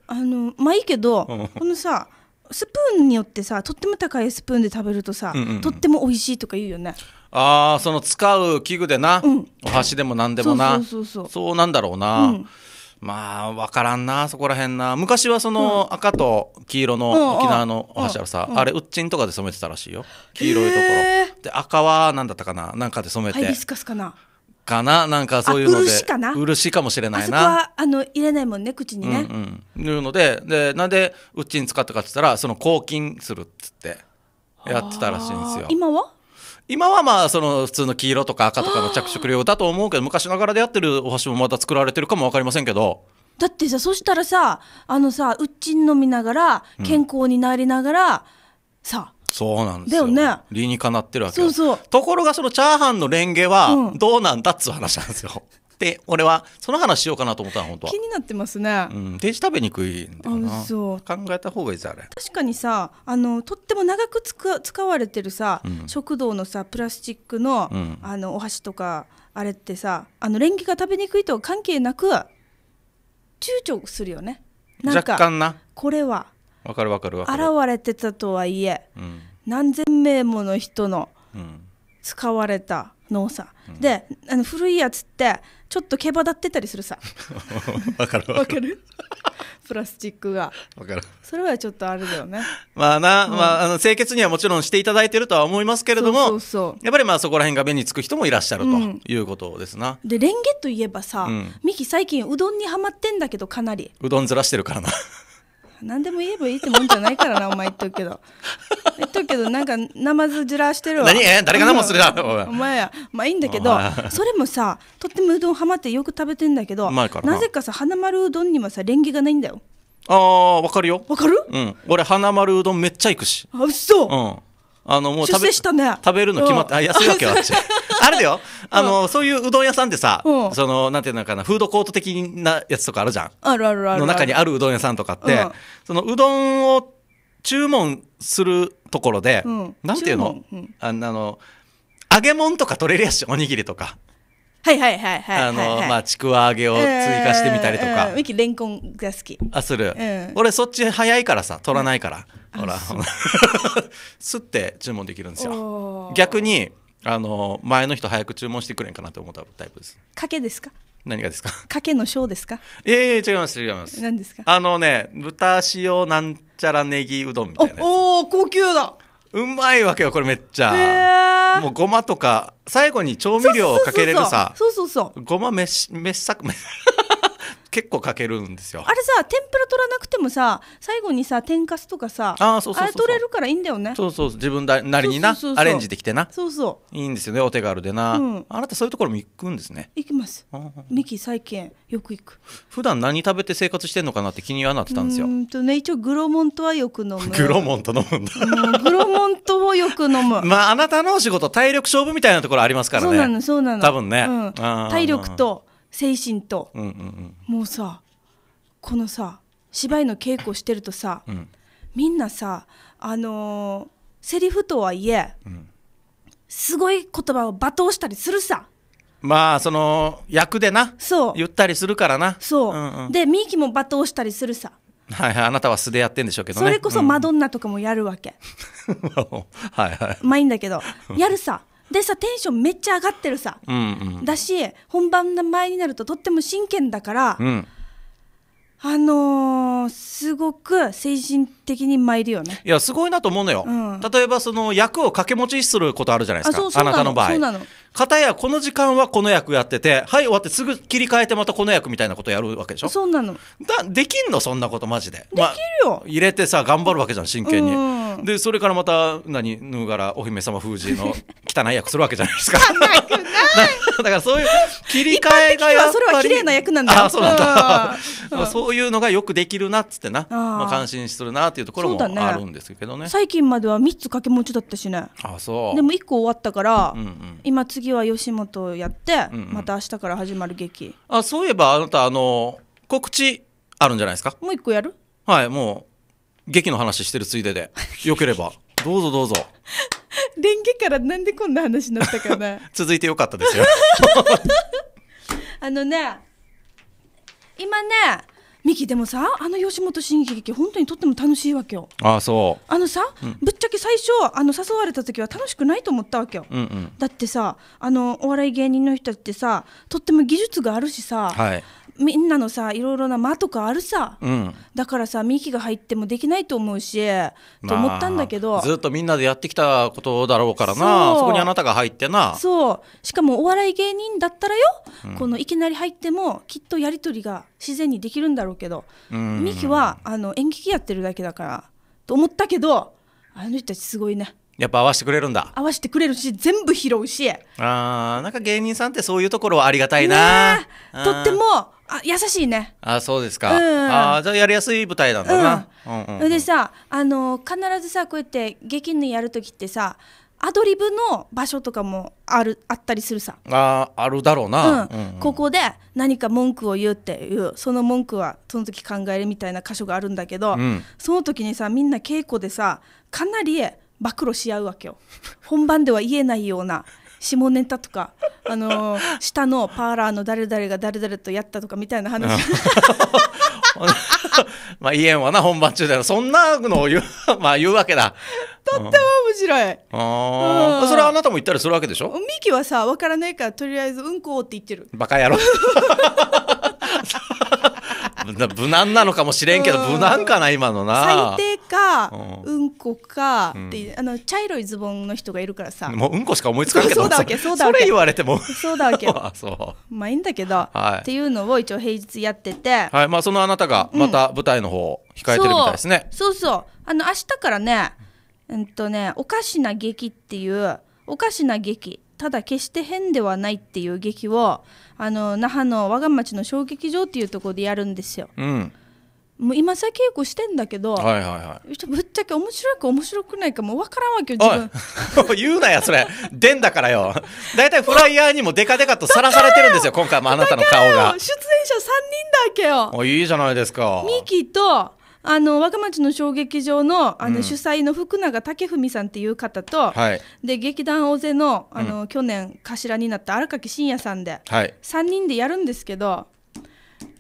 B: あのまあいいけど、うん、このさスプーンによってさとっても高いスプーンで食べるとさ、うんうん、とっても美味しいとか言うよね
C: ああその使う器具でな、うん、お箸でも何でもな
A: そ
C: うなんだろうな、うんまあ分からんなそこらへんな昔はその赤と黄色の沖縄のお箸さ、あれうッちんとかで染めてたらしいよ黄色いところ、えー、で赤は何だったかななんかで染めてハイビスカスかなかななんかそういうので漆かな漆かもしれないな
B: あの入れないもんね口にねう
C: んうんいうのででなんでうッちん使ったかって言ったらその抗菌するっつってやってたらしいんですよ今は今はまあその普通の黄色とか赤とかの着色料だと思うけど昔ながらでやってるお箸もまだ作られてるかも分かりませんけど
B: だってさそしたらさあのさうっちん飲みながら健康になりながら、さ
C: そうなんですよだよね理にかなってるわけそうそうところがそのチャーハンのレンゲはどうなんだっつう話なんですよ、で俺はその話しようかなと思ったの本当は気に
B: なってますね、
C: うん、定時食べにくいんだよな考えた方がいいぜあれ
B: 確かにさあのとっても長く使われてるさ、うん、食堂のさプラスチックのうん、あのお箸とかあれってさあのレンゲが食べにくいと関係なく躊躇するよね
C: 若干なこれはわかるわかるわかる
B: 現れてたとはいえ、うん、何千名もの人の使われた農作、であの古いやつってちょっと毛羽立ってたりするさ
C: わかるわか
A: る
B: プラスチックがわかるそれはちょっとあるだよね
C: まあな、うん、まあ、あの清潔にはもちろんしていただいてるとは思いますけれどもそそううやっぱりまあそこら辺が目につく人もいらっしゃるということですな、う
B: ん、でレンゲといえばさ、うん、ミキ最近うどんにはまってんだけどかなり
C: うどんずらしてるからな
B: 何でも言えばいいってもんじゃないからなお前言っとくけど言っとくけどなんかナマズじらしてるわ何誰がナマズするだお前やまあいいんだけどそれもさとってもうどんハマってよく食べてんだけどなぜかさ花丸うどんにもさレンゲがないんだよ
C: ああ、わかるよわかるうん俺花丸うどんめっちゃ行くしあうそ、うんあのもう食べした、ね、食べるの決まって、うん、あ安いわけは あれだよあの、うん、そういううどん屋さんでさ、うん、そのなんていうのかなフードコート的なやつとかあるじゃん
B: あるあるあるの中に
C: あるうどん屋さんとかって、そのうどんを注文するところで、うん、なんていうの,、あの揚げ物とか取れるやしおにぎりとか
B: はいはいはいはいあの、まあ
C: ちくわ揚げを追加してみたりとかミ
B: キレンコンが好きあする、
C: 俺そっち早いからさ取らないから、ほら すって注文できるんですよ逆にあの前の人早く注文してくれんかなと思ったタイプですかけですか何がですか
B: かけの章ですか
C: ええー、違います違います何ですかあのね豚塩なんちゃらネギうどんみたいなおお高級だうまいわけよこれめっちゃ、もうごまとか最後に調味料をかけれるさそうそうそうごまめしめっさく結構かけるんですよあ
B: れさ天ぷら取らなくてもさ最後にさ天かすとかさあそうそうれ取れるからいいんだよねそう
C: そう自分なりになアレンジできてなそうそういいんですよねお手軽でな、うん、あなたそういうところも行くんですね
B: 行きますミキ最近よく行く
C: 普段何食べて生活してんのかなって気にはなってたんですようん
B: とね一応グロモントはよく飲む グロモント飲むんだグロモントをよく飲む ま
C: ああなたのお仕事体力勝負みたいなところありますからねそうなのそうなの多分ね、うん、体力
B: と精神と、
A: う
C: んうんうん、
B: もうさこのさ芝居の稽古してるとさ、うん、みんなさあのー、セリフとはいえ、うん、すごい言葉を罵倒したりするさ
C: まあその役でなそう言ったりするからなそう、うんうん、
B: でミーキも罵倒したりするさ
C: はいはいあなたは素でやってんでしょうけどねそれこそマ
B: ドンナとかもやるわけ、うん、
C: はいはい
B: まあいいんだけどやるさでさテンションめっちゃ上がってるさ、
C: うんうん、だし
B: 本番の前になるととっても真剣だから、うん、あのー、すごく精神的に参るよね
C: いやすごいなと思うのよ、うん、例えばその役を掛け持ちすることあるじゃないですかあなたの場合片やこの時間はこの役やっててはい終わってすぐ切り替えてまたこの役みたいなことやるわけでしょそうなのだできんのそんなことマジでできるよ、ま入れてさ頑張るわけじゃん真剣に、うんでそれからまた何ぬがらお姫様封じの 汚い役するわけじゃないですか。だからそういう
A: 切り替えがやっぱりそれは綺麗な役なんだよ。あそう
C: なんだ。まあそういうのがよくできるなっつってな、まあ感心するなっていうところもあるんですけどね。ね最近
B: までは三つ掛け持ちだったしね。あそう。でも一個終わったから、うんうん、今次は吉本やって、また明日から始まる劇。
C: あそういえばあなたあの告知あるんじゃないですか。もう一個やる？はいもう。劇の話してるついででよければどうぞどうぞ
B: 連劇からなんでこんな話になったかな
C: 続いてよかったですよ
B: あのね今ねミキでもさあの吉本新喜劇本当にとっても楽しいわけよ
C: ああそう
B: あのさ、うん、ぶっちゃけ最初あの誘われた時は楽しくないと思ったわけよ、うんうん、だってさあのお笑い芸人の人ってさとっても技術があるしさ、はい、みんなのさいろいろな間とかあるさ、うん、だからさミキが入ってもできないと思うし、まあ、と思ったんだけどずっと
C: みんなでやってきたことだろうからなそこにあなたが入ってな
B: そうしかもお笑い芸人だったらよ、うん、このいきなり入ってもきっとやり取りが自然にできるんだろうけど、うん、ミキはあの演劇やってるだけだからと思ったけどあの人たちすごいね
C: やっぱ合わせてくれるんだ
B: 合わせてくれるし全部拾うし
C: あなんか芸人さんってそういうところはありがたいな、ね、とっても
B: あ優しいね
C: あそうですか、うん、あじゃあやりやすい舞台なんだな、うんうんうん、で
B: さあの必ずさこうやって劇にやる時ってさアドリブの場所とかもあるあったりするさ
C: ああるだろうな、うんうんうん、こ
B: こで何か文句を言うっていうその文句はその時考えるみたいな箇所があるんだけど、うん、その時にさみんな稽古でさかなり暴露し合うわけよ本番では言えないような下ネタとか、あのー、下のパーラーの誰々が誰々とやったとかみたいな話
C: まあ言えんわな本番中だよそんなのを言う, まあ、言うわけだとっても面白い、ああそれはあなたも言ったりするわけでしょミ
B: キはさ分からないからとりあえず「うんこ」って言ってる
C: バカ野郎 無難なのかもしれんけど、無難かな今のな最
B: 低か、うんこか、って、あの茶色いズボンの人がいるからさも
C: ううんこしか思いつかんけどそうだけそうだそれ言われてもそうだわけ そ
B: うまあいいんだけど、はい、っていうのを一応平日やってて
C: はいまあそのあなたがまた舞台の方控えてるみたいですね、
B: そうそうあの明日からねうんとねおかしな劇っていうおかしな劇ただ決して変ではないっていう劇をあの那覇の我が町の小劇場っていうところでやるんですよ。うんもう今さ稽古してんだけど、はいはいはい、ぶっちゃけ面白いか面白くないかもう分からんわけよ自
C: 分 言うなやそれでんだからよ大体フライヤーにもデカデカとさらされてるんですよ今回もあなたの顔が出演者3人
B: だけよ
C: おいいじゃないですかミ
B: キとあの若町の小劇場のあの、うん、主催の福永武文さんっていう方と、はい、で劇団大勢のあの、うん、去年頭になった荒垣真也さんで、はい、3人でやるんですけど。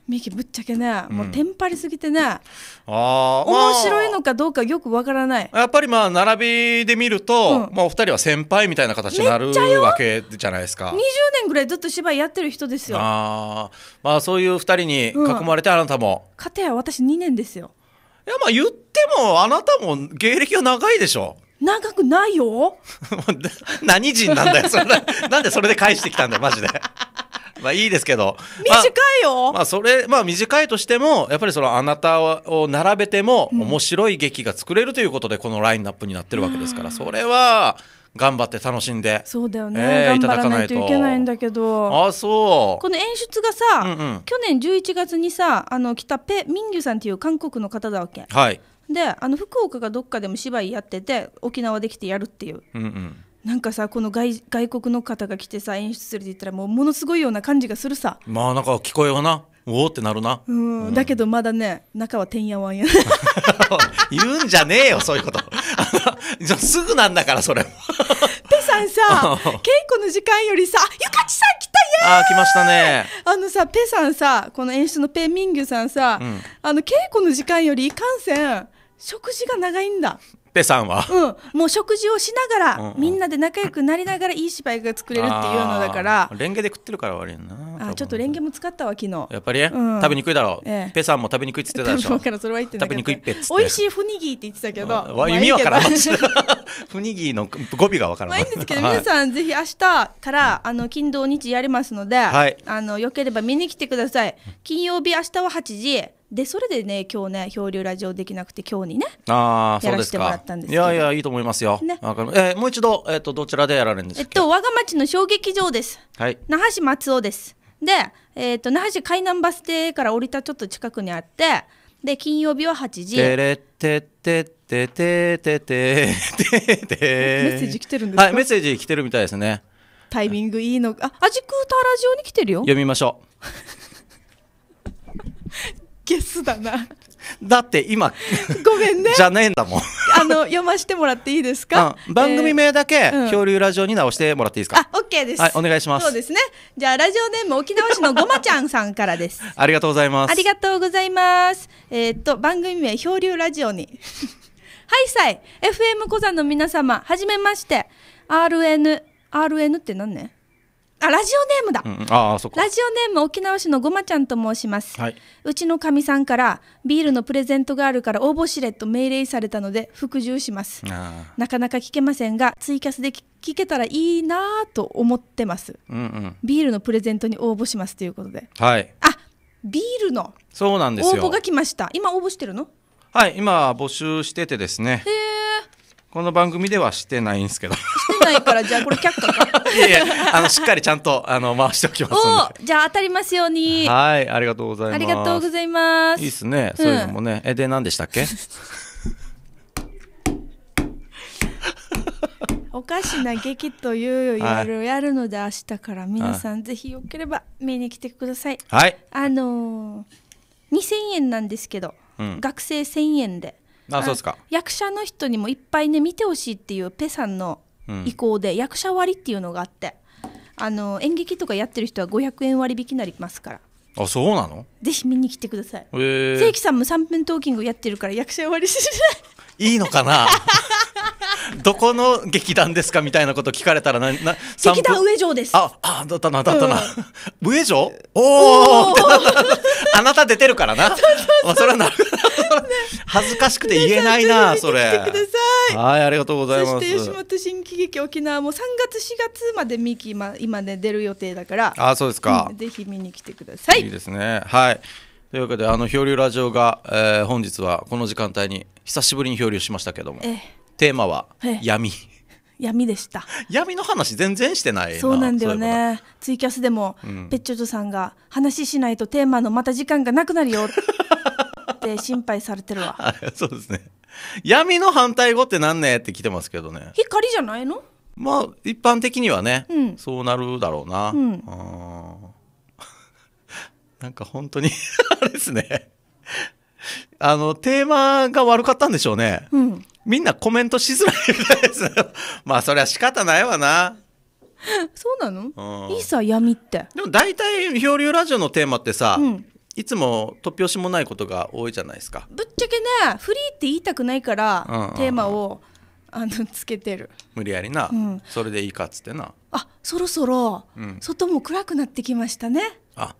B: ミキぶっちゃけね、もうテンパりすぎてね、あ、ん、
C: あ面白い
B: のかどうかよくわからない
C: やっぱりまあ並びで見ると、うん、まあ、お二人は先輩みたいな形になるわけじゃないですか20
B: 年ぐらいずっと芝居やってる人ですよ
C: あまあそういう二人に囲まれて、あなたも、
B: うん、かたや私2年ですよ
C: いやまあ言ってもあなたも芸歴は長いでしょ
B: 長くないよ 何人なんだよそれ
C: なんでそれで返してきたんだよマジでまあいいですけど短いよ、まあ、まあそれまあ短いとしてもやっぱりそのあなたを並べても面白い劇が作れるということでこのラインナップになってるわけですから、それは頑張って楽しんでそ
B: うだよね、えー、頑張らないといけないんだけど
C: あそうこ
B: の演出がさ、うんうん、去年11月にさあの来たペ・ミンギュさんっていう韓国の方だわけ、はい、であの福岡がどっかでも芝居やってて沖縄できてやるっていう。うんうんなんかさこの外外国の方が来てさ演出するって言ったらもうものすごいような感じがするさ
C: まあなんか聞こえはなおおってなるな、
B: うん、うん、だけどまだね中はてんやわんや
C: 言うんじゃねえよそういうことすぐなんだからそれペ
B: さんさ稽古の時間よりさゆかちさん来たよあ来
C: ましたね
B: あのさペさんさこの演出のペ・ミンギュさんさ、うん、あの稽古の時間よりいかんせん食事が長いんだペさんは、うん、もう食事をしながら、うんうん、みんなで仲良くなりながらいい芝居が作れるっていうのだから
C: レンゲで食ってるから悪いな
B: あちょっとレンゲも使ったわ昨日やっぱり、うん、食べにくいだろう、ええ、
C: ペさんも食べにくいっつってたでしょ食べにくいっぺっつって美味し
B: いフニギーって言ってたけど、うん、意味わからんフ
C: ニギーの語尾がわからない、まあ、いいんですけど、皆さ
B: んぜひ明日からあの金土日やりますので、はい、あのよければ見に来てください金曜日明日は8時でそれでね今日ね漂流ラジオできなくて今日にね
C: ああたんですかいやいやいいと思いますよ、ねえー、もう一度、えーと、どちらでやられるんですえ
B: っと我が町の小劇場です、はい、那覇市松尾ですで、えーと、と那覇市海南バス停から降りたちょっと近くにあってで金曜日は8時テ
C: レテテテテテテテテメッセージ来
B: てるんですかはいメッセー
C: ジ来てるみたいですね
B: タイミングいいのあアジクータラジオに来てるよ読
C: みましょう
B: ゲスだな。
C: だって今、ごめんね。じゃねえんだもん。
B: あの、読ませてもらっていいですか、うん、番組名だけ、恐竜
C: ラジオに直してもらっていいですか、
B: えー、あ、OK です。はい、お願いします。そうですね。じゃあ、ラジオネーム沖縄市のごまちゃんさんからです。
C: ありがとうございます。ありが
B: とうございます。えー、っと、番組名、恐竜ラジオに。はいさい、FM 小座の皆様、はじめまして。RN、RN って何ねあラジオネ
A: ームだ、うんあそラ
B: ジオネーム沖縄市のごまちゃんと申します、はいうちのかみさんからビールのプレゼントがあるから応募しれと命令されたので服従しますなかなか聞けませんがツイキャスで聞けたらいいなぁと思ってますうんうんビールのプレゼントに応募しますということではいあビールの
C: 応募が
B: 来ました今応募してるの
C: はい今募集しててですねこの番組ではしてないんですけど
B: ないからじゃあこれ却下
C: か いやいやあのしっかりちゃんとあの回しておきますお
B: じゃあ当たりますようには
C: いありがとうございますありがとうご
B: ざいますいいっ
C: すね、そういうのもねえで何でしたっけ
B: おかしな劇というよりはやるので明日から皆さん、ぜひよければ見に来てくださいはいあのー、2000円なんですけど、うん、学生1000円であそうですか役者の人にもいっぱいね見てほしいっていうペさんの以降で役者割っていうのがあって、あの演劇とかやってる人は500円割引になりますから
C: あそうなの
B: ぜひ見に来てください、
C: 正規
B: さんも3分トーキングやってるから役者割りしな
C: いいいのかな どこの劇団ですかみたいなこと聞かれたらなな劇団上場ですああだったなだったな、うん、上場おお あなた出てるからなそれはなる恥ずかしくて言えないな、それはいありがとうございますそして吉本
B: 新喜劇沖縄も3月4月までミキ今今ね出る予定だからあそ
C: うですか、うん、ぜ
B: ひ見に来てくださいいいで
C: すねはいというわけであの漂流ラジオが、えー、本日はこの時間帯に久しぶりに漂流しましたけども、ええテーマは闇、はい、
B: 闇でした闇の話
C: 全然してないそうなんだよね
B: ツイキャスでも、うん、ペッチョジョさんが話しないとテーマのまた時間がなくなるよって心配されてるわ
C: そうですね闇の反対語ってなんねって来てますけどね
B: 光じゃないの
C: まあ一般的にはね、うん、そうなるだろうな、うん、なんか本当に あれですねあのテーマが悪かったんでしょうね、うんみんなコメントしづらいみたいです まあそりゃ仕方ないわな
B: そうなの、うん、いいさ闇って
C: でも大体漂流ラジオのテーマってさ、うん、いつも突拍子もないことが多いじゃないですかぶ
B: っちゃけねフリーって言いたくないから、うんうんうん、テーマをあのつけてる
C: 無理やりな、うん、それでいいかっつってな
B: あそろそろ、外も暗くなってきましたね
C: あ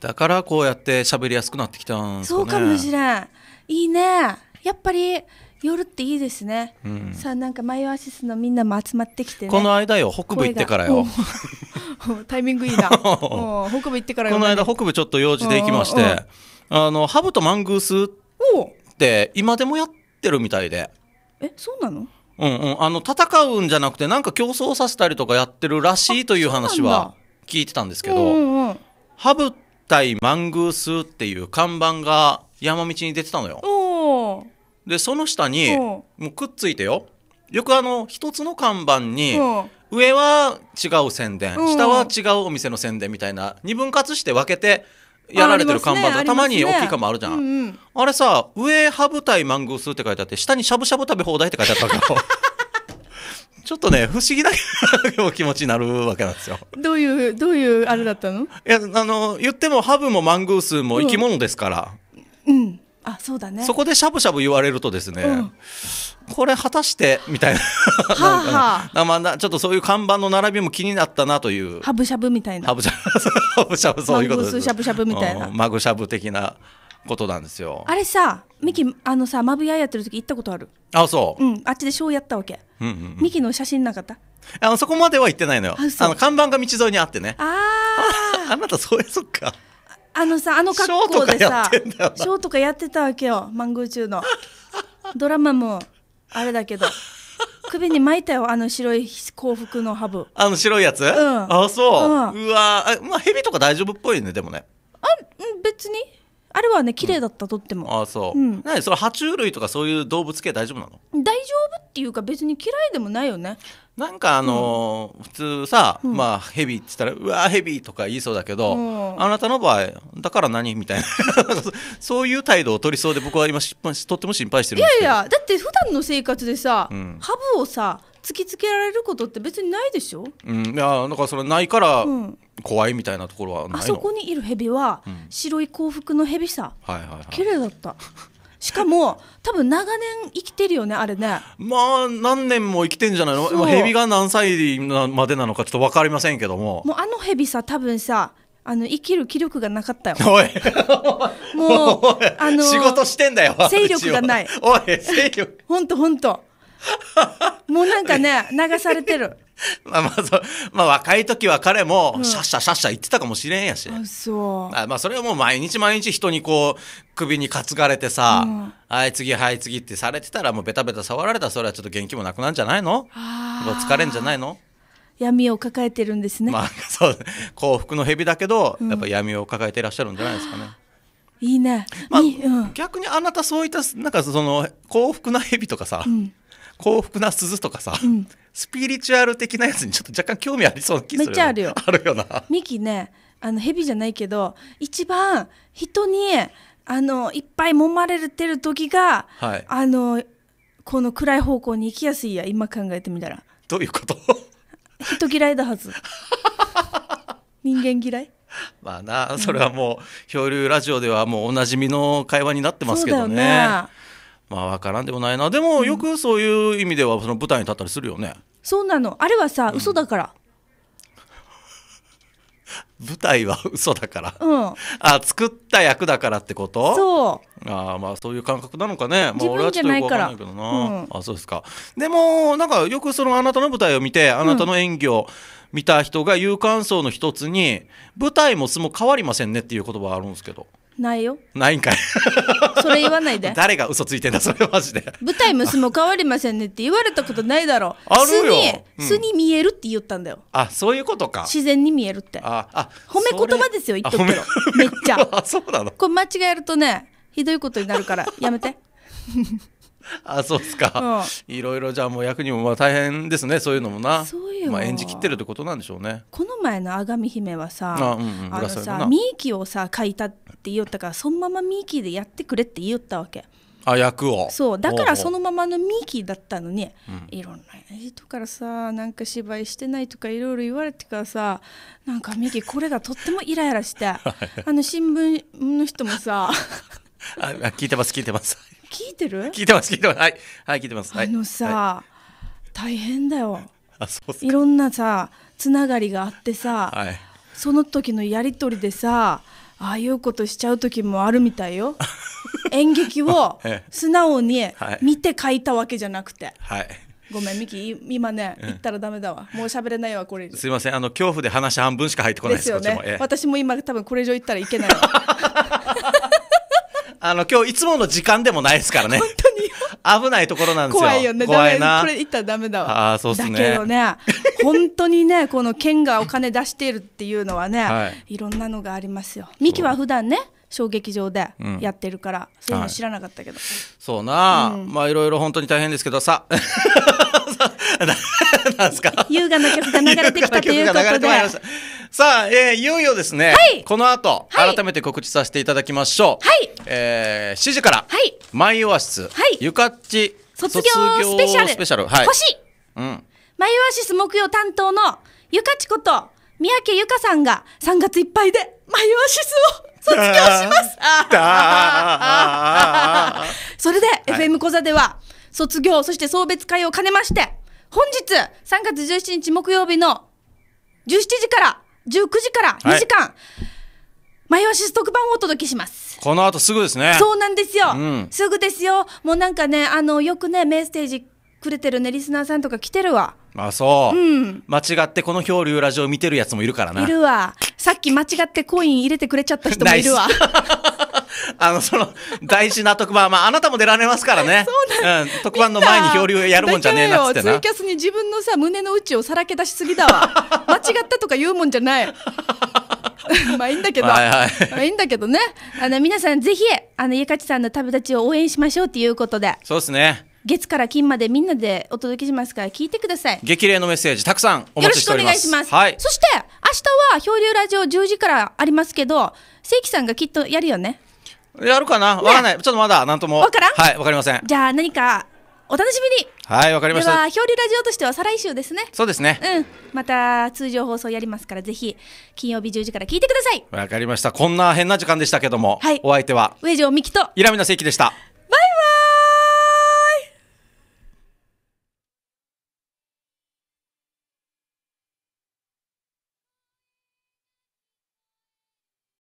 C: だからこうやって喋りやすくなってきたん、ね、そうかもし
B: れんいいねやっぱり夜っていいですね、うん、さあなんかマイオアシスのみんなも集まってきて、ね、この間よ北部行ってからよタイミングいいな 北部行ってからこの間北部ちょっと用事で行きまして
C: あのハブとマングース
B: っ
C: て今でもやってるみたいで
B: えそうなの
C: うんうん、あの戦うんじゃなくてなんか競争させたりとかやってるらしいという話は聞いてたんですけど、うんうん、ハブ対マングースっていう看板が山道に出てたのよ。でその下にもうくっついてよよくあの一つの看板に上は違う宣伝下は違うお店の宣伝みたいな二分割して分けてやられてる看板がたまに大きいかもあるじゃん、うんうん、あれさ上羽舞台マングースって書いてあって下にしゃぶしゃぶ食べ放題って書いてあったけど ちょっとね不思議な気持ちになるわけなんですよ
B: どういうどういうあれだったのい
C: やあの言ってもハブもマングースも生き物ですから、
B: うん、うんあそうだねそこ
C: でしゃぶしゃぶ言われるとですね、う
B: ん、これ果たしてみ
C: たいなはあ、まあ、ちょっとそういう看板の並びも気になったなという
B: はぶしゃぶみたいなは
C: ぶしゃぶしゃぶそういうことですしゃぶしゃぶみたいな、うん、マグしゃぶ的なことなんですよ
B: あれさミキあのさマブヤやってる時行ったことあるあそううんあっちでショーやったわけ、うんうん、うん、ミキの写真なかった
C: あのそこまでは行ってないのよあの看板が道沿いにあってねああ あなたそうやそっか
B: あのさあの格好でさショーとかやってたわけよマングー中のドラマもあれだけど首に巻いたよあの白い幸福のハブ
C: あの白いやつ、うん、あそう、うん、うわまあ蛇とか大丈夫っぽいねでもねあ
B: 別にあれはね綺麗だった、うん、とって
C: もあそう、うん、何それ爬虫類とかそういう動物系大丈夫なの
B: 大丈夫っていうか別に嫌いでもないよねなんかあの
C: ー、普通さ、うん、まあヘビって言ったら「うわヘビ」とか言いそうだけど、うん、あなたの場合だから何みたいな そういう態度を取りそうで僕は今とっても心配してるんですけどいやいや
B: だって普段の生活でさ、うん、ハブをさ突きつけられることって別にないでしょ、
C: うん、いやだからそれないから怖いみたいなところはないの、あそこ
B: にいるヘビは、白い幸福のヘビさ、はいはいはい、綺麗だった。しかも多分長年生きてるよねあれね
C: まあ何年も生きてんじゃないの蛇が何歳までなのかちょっと分かりませんけども
B: もうあの蛇さ多分さあの生きる気力がなかったよ。おい
C: もう あの仕事してんだよ。勢力がない。おい勢力。
B: 本当本当。もうなんかね流されてる
C: まあまあそまあ若い時は彼もシャッシャシャッシャ言ってたかもしれんやし。う
B: ん、あそう。
C: あまあそれはもう毎日毎日人にこう、首に担がれてさ、うん、はい次はい次ってされてたらもうベタベタ触られたらそれはちょっと元気もなくなんじゃないの疲れんじゃないの
B: 闇を抱えてるんですね。ま
C: あそう、幸福の蛇だけど、やっぱ闇を抱えていらっしゃるんじゃないですかね。いいね。まあ、逆にあなたそういった、なんかその幸福な蛇とかさ、うん幸福な鈴とかさ、うん、スピリチュアル的なやつにちょっと若干興味ありそうな気するめっちゃあるよあるよなミキ
B: ねあの蛇じゃないけど一番人にあのいっぱい揉まれてる時が、はい、あのこの暗い方向に行きやすいや今考えてみたらどういうこと人嫌いだはず 人間嫌い
C: まあなそれはもう、うん、漂流ラジオではもうおなじみの会話になってますけどね。まあ分からんでもないなでもよくそういう意味ではその舞台に立ったりするよね、
B: そうなのあれはさ嘘だから、
C: 舞台は嘘だから、うん、あ作った役だからってことそうあまあそういう感覚なのかね、まあ、俺はちょっとよく分かんないけどな、うん、あそうですかでもなんかよくそのあなたの舞台を見てあなたの演技を見た人が有感想の一つに、うん、舞台も相撲変わりませんねっていう言葉あるんですけどないよないんかい
B: それ言わないで
C: 誰が嘘ついてんだそれマジで舞台娘も
B: 変わりませんねって言われたことないだ
C: ろ あるよ素に,、素に
B: 見えるって言ったんだよ
C: あそういうことか自
B: 然に見えるってああ褒め言葉ですよ言っとく
C: けめっちゃ あそうなのこ
B: れ間違えるとねひどいことになるからやめて
C: あそうですか、いろいろじゃあもう役にもまあ大変ですねそういうのもなそうう、いまあ、演じきってるってことなんでしょうね
B: この前の「あがみ姫」はさあ、うんうん、あのさミーキをさ書いたって言ったからそのままミーキでやってくれって言ったわけ
C: あ役をそうだからそのま
B: まのミーキだったのにいろんな人からさなんか芝居してないとかいろいろ言われてからさなんかミーキこれがとってもイライラして あの新聞の人もさ
C: あ聞いてます聞いてます
B: 聞いてる聞
C: いてます聞いてますはい、はい、聞いてます、あの
B: さ、はい、大変だよあそういろんなさつながりがあってさ、はい、その時のやり取りでさああいうことしちゃう時もあるみたいよ 演劇を素直に見て書いたわけじゃなくて、はい、ごめんミキ今ね言ったらダメだわ、もう喋れないわこれす
C: いませんあの恐怖で話半分しか入ってこないですよね、ええ、私
B: も今多分これ以上言ったらいけない
C: あの、今日いつもの時間でもないですからね。本当に 危ないところなんですよ。怖いよね。怖いな。これ言
B: ったらダメだわ。ああ、そうですね。だけどね、本当にね、この県がお金出しているっていうのはね、はい、いろんなのがありますよ。ミキは普段ね、小劇場でやってるから、うん、そういうの知らなかったけど、はい、
C: そうな、うん、まあいろいろ本当に大変ですけどさ なんすか
B: 優雅な曲が流れてきたということで
C: さあ、えー、いよいよですね、はい、この後、はい、改めて告知させていただきましょう、はい、えー、7時から「はい、マイオアシス」はい「ゆかっち卒業スペシャル」スペシャルはい、星、うん、
B: マイオアシス木曜担当のゆかちこと三宅ゆかさんが3月いっぱいでマイオアシスを卒業し
A: ます
B: それで、FM 小座では卒業そして送別会を兼ねまして本日3月17日木曜日の17時から19時から2時間、はいし特番をお届けします。
C: この後すぐですね。そう
B: なんですよ。うん、すぐですよ。もうなんかね、あの、よくね、メッセージくれてるねリスナーさんとか来てるわ
C: あそう、うん、間違ってこの漂流ラジオ見てるやつもいるからないる
B: わさっき間違ってコイン入れてくれちゃった人
C: もいるわ あの、その、大事な特番、まあ、あなたも出られますからね。そうなん、うん、特番の前に漂流やるもんじゃねえなっってツイキャ
B: スに自分のさ、胸の内をさらけ出しすぎだわ。間違ったとか言うもんじゃない。まあいいんだけど、はいはい、まあいいんだけどね。あの、皆さんぜひ、あの、ゆかちさんの旅立ちを応援しましょうっていうことで。
C: そうですね。
B: 月から金までみんなでお届けしますから聞いてください激
C: 励のメッセージたくさんお待ちしておりますよろしくお願いします、はい、そし
B: て明日は漂流ラジオ10時からありますけど正規さんがきっとやるよね
C: やるかなわ、からないちょっとまだ何ともわからんはいわかりませんじ
B: ゃあ何かお楽しみに
C: はいわかりましたでは
B: 漂流ラジオとしては再来週ですねそうですねうんまた通常放送やりますからぜひ金曜日10時から聞いてください
C: わかりましたこんな変な時間でしたけども、はい、お相手は
B: 上条美希と
C: イラミナ正規でした